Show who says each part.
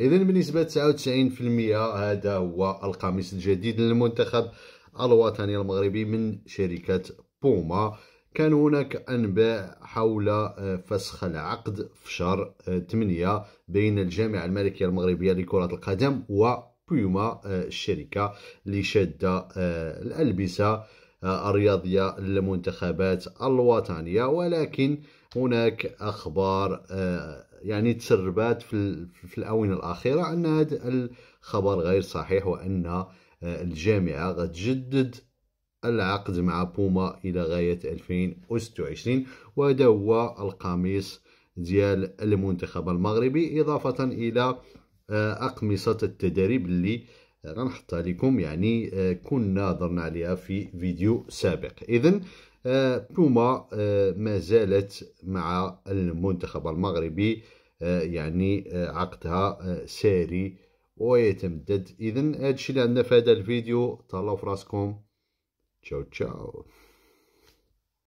Speaker 1: اذا بنسبه 99% هذا هو القميص الجديد للمنتخب الوطني المغربي من شركه بوما كان هناك انباء حول آه، فسخ العقد في شهر 8 آه، بين الجامعه الملكيه المغربيه لكره القدم وبيوما آه، الشركه اللي شاده الالبسه الرياضيه للمنتخبات الوطنيه ولكن هناك اخبار يعني تسربات في, في الآونة الأخيرة أن هذا الخبر غير صحيح وأن آه، الجامعة غتجدد العقد مع بوما إلى غاية 2026 وهذا هو القميص ديال المنتخب المغربي إضافة إلى آه، أقمصة التدريب اللي غنحطها لكم يعني آه، كنا هضرنا عليها في فيديو سابق إذا بوما ما زالت مع المنتخب المغربي آه، يعني آه، عقدها آه، ساري ويتمدد اذا هادشي اللي عندنا في هذا الفيديو تهلاو في راسكم تشاو تشاو